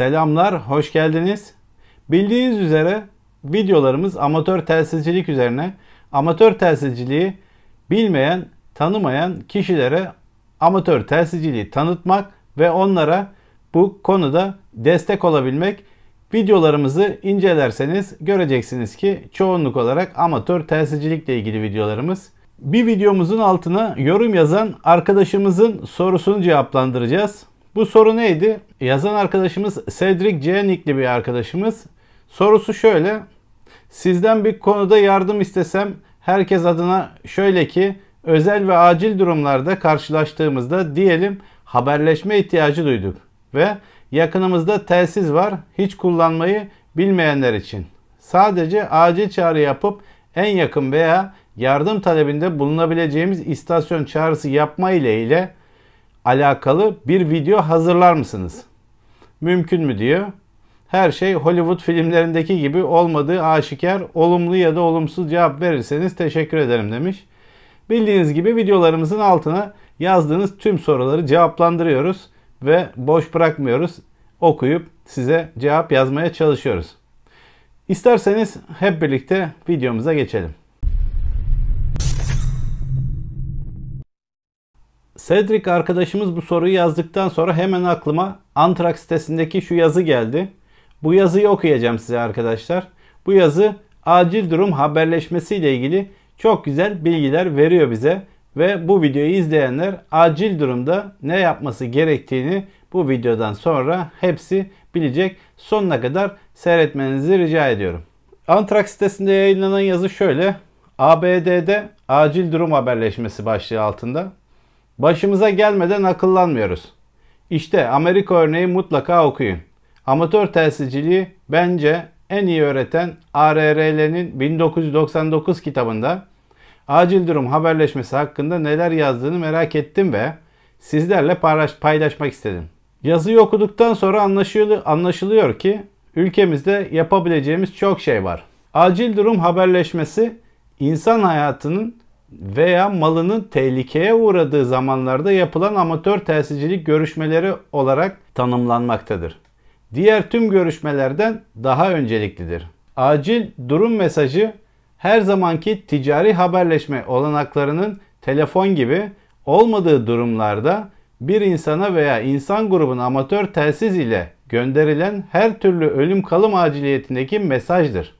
Selamlar, hoş geldiniz. Bildiğiniz üzere videolarımız amatör telsizcilik üzerine. Amatör telsizciliği bilmeyen, tanımayan kişilere amatör telsizciliği tanıtmak ve onlara bu konuda destek olabilmek. Videolarımızı incelerseniz göreceksiniz ki çoğunluk olarak amatör telsizcilikle ilgili videolarımız. Bir videomuzun altına yorum yazan arkadaşımızın sorusunu cevaplandıracağız. Bu soru neydi? Yazan arkadaşımız Cedric Cenikli bir arkadaşımız. Sorusu şöyle. Sizden bir konuda yardım istesem herkes adına şöyle ki özel ve acil durumlarda karşılaştığımızda diyelim haberleşme ihtiyacı duyduk ve yakınımızda telsiz var hiç kullanmayı bilmeyenler için. Sadece acil çağrı yapıp en yakın veya yardım talebinde bulunabileceğimiz istasyon çağrısı yapma ile ile alakalı bir video hazırlar mısınız? Mümkün mü diyor. Her şey Hollywood filmlerindeki gibi olmadığı aşikar. Olumlu ya da olumsuz cevap verirseniz teşekkür ederim demiş. Bildiğiniz gibi videolarımızın altına yazdığınız tüm soruları cevaplandırıyoruz ve boş bırakmıyoruz. Okuyup size cevap yazmaya çalışıyoruz. İsterseniz hep birlikte videomuza geçelim. Cedric arkadaşımız bu soruyu yazdıktan sonra hemen aklıma Antrak sitesindeki şu yazı geldi. Bu yazıyı okuyacağım size arkadaşlar. Bu yazı acil durum haberleşmesi ile ilgili çok güzel bilgiler veriyor bize ve bu videoyu izleyenler acil durumda ne yapması gerektiğini bu videodan sonra hepsi bilecek. Sonuna kadar seyretmenizi rica ediyorum. Antrak sitesinde yayınlanan yazı şöyle. ABD'de acil durum haberleşmesi başlığı altında Başımıza gelmeden akıllanmıyoruz. İşte Amerika örneği mutlaka okuyun. Amatör telsizciliği bence en iyi öğreten ARRL'nin 1999 kitabında acil durum haberleşmesi hakkında neler yazdığını merak ettim ve sizlerle paylaşmak istedim. Yazıyı okuduktan sonra anlaşılıyor ki ülkemizde yapabileceğimiz çok şey var. Acil durum haberleşmesi insan hayatının veya malının tehlikeye uğradığı zamanlarda yapılan amatör telsizcilik görüşmeleri olarak tanımlanmaktadır. Diğer tüm görüşmelerden daha önceliklidir. Acil durum mesajı her zamanki ticari haberleşme olanaklarının telefon gibi olmadığı durumlarda bir insana veya insan grubuna amatör telsiz ile gönderilen her türlü ölüm kalım aciliyetindeki mesajdır.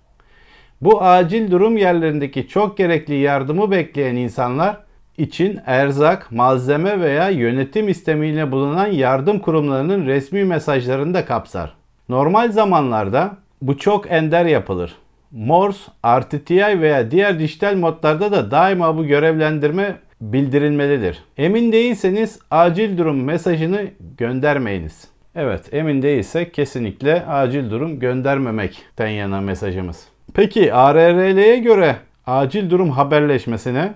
Bu acil durum yerlerindeki çok gerekli yardımı bekleyen insanlar için erzak, malzeme veya yönetim istemiyle bulunan yardım kurumlarının resmi mesajlarını da kapsar. Normal zamanlarda bu çok ender yapılır. Morse, RTTI veya diğer dijital modlarda da daima bu görevlendirme bildirilmelidir. Emin değilseniz acil durum mesajını göndermeyiniz. Evet emin değilsek kesinlikle acil durum göndermemekten yana mesajımız. Peki ARRL'ye göre acil durum haberleşmesine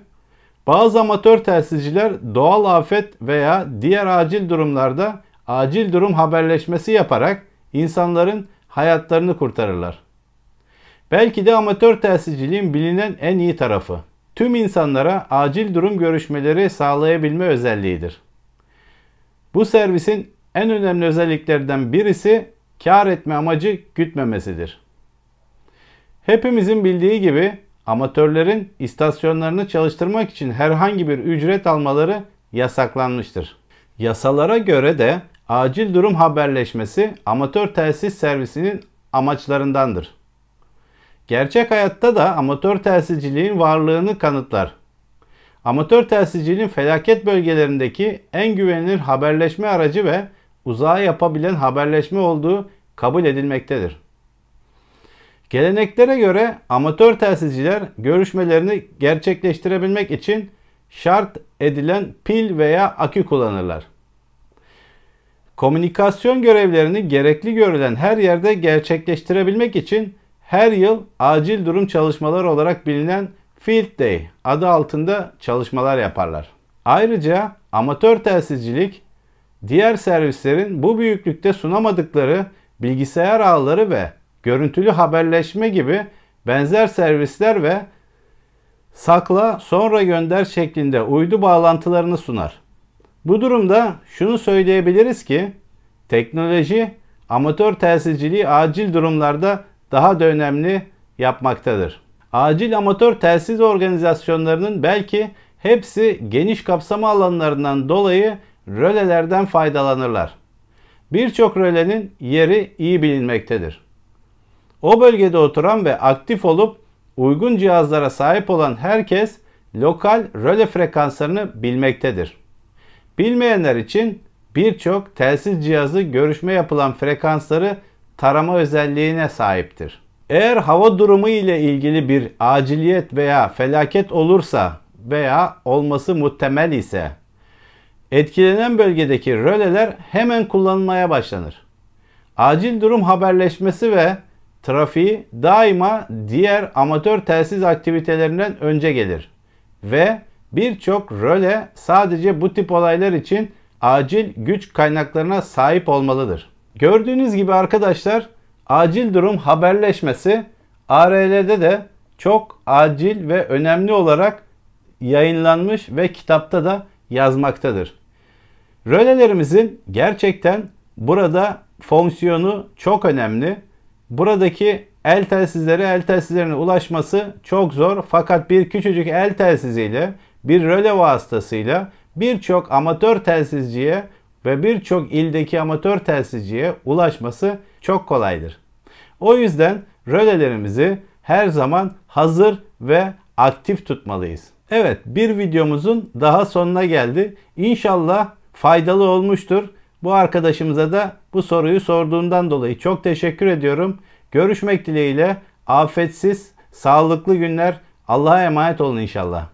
bazı amatör telsizciler doğal afet veya diğer acil durumlarda acil durum haberleşmesi yaparak insanların hayatlarını kurtarırlar. Belki de amatör telsizciliğin bilinen en iyi tarafı. Tüm insanlara acil durum görüşmeleri sağlayabilme özelliğidir. Bu servisin en önemli özelliklerden birisi kar etme amacı gütmemesidir. Hepimizin bildiği gibi amatörlerin istasyonlarını çalıştırmak için herhangi bir ücret almaları yasaklanmıştır. Yasalara göre de acil durum haberleşmesi amatör telsiz servisinin amaçlarındandır. Gerçek hayatta da amatör telsizciliğin varlığını kanıtlar. Amatör telsizciliğin felaket bölgelerindeki en güvenilir haberleşme aracı ve uzağa yapabilen haberleşme olduğu kabul edilmektedir. Geleneklere göre amatör telsizciler görüşmelerini gerçekleştirebilmek için şart edilen pil veya akü kullanırlar. Komünikasyon görevlerini gerekli görülen her yerde gerçekleştirebilmek için her yıl acil durum çalışmaları olarak bilinen Field Day adı altında çalışmalar yaparlar. Ayrıca amatör telsizcilik diğer servislerin bu büyüklükte sunamadıkları bilgisayar ağları ve görüntülü haberleşme gibi benzer servisler ve sakla sonra gönder şeklinde uydu bağlantılarını sunar. Bu durumda şunu söyleyebiliriz ki teknoloji amatör telsizciliği acil durumlarda daha da önemli yapmaktadır. Acil amatör telsiz organizasyonlarının belki hepsi geniş kapsama alanlarından dolayı rölelerden faydalanırlar. Birçok rölenin yeri iyi bilinmektedir. O bölgede oturan ve aktif olup uygun cihazlara sahip olan herkes lokal röle frekanslarını bilmektedir. Bilmeyenler için birçok telsiz cihazı görüşme yapılan frekansları tarama özelliğine sahiptir. Eğer hava durumu ile ilgili bir aciliyet veya felaket olursa veya olması muhtemel ise etkilenen bölgedeki röleler hemen kullanılmaya başlanır. Acil durum haberleşmesi ve trafiği daima diğer amatör telsiz aktivitelerinden önce gelir ve birçok röle sadece bu tip olaylar için acil güç kaynaklarına sahip olmalıdır. Gördüğünüz gibi arkadaşlar acil durum haberleşmesi ARL'de de çok acil ve önemli olarak yayınlanmış ve kitapta da yazmaktadır. Rölelerimizin gerçekten burada fonksiyonu çok önemli. Buradaki el telsizleri el telsizlerine ulaşması çok zor fakat bir küçücük el telsiziyle bir röle vasıtasıyla birçok amatör telsizciye ve birçok ildeki amatör telsizciye ulaşması çok kolaydır. O yüzden rölelerimizi her zaman hazır ve aktif tutmalıyız. Evet bir videomuzun daha sonuna geldi. İnşallah faydalı olmuştur. Bu arkadaşımıza da bu soruyu sorduğundan dolayı çok teşekkür ediyorum. Görüşmek dileğiyle afetsiz, sağlıklı günler. Allah'a emanet olun inşallah.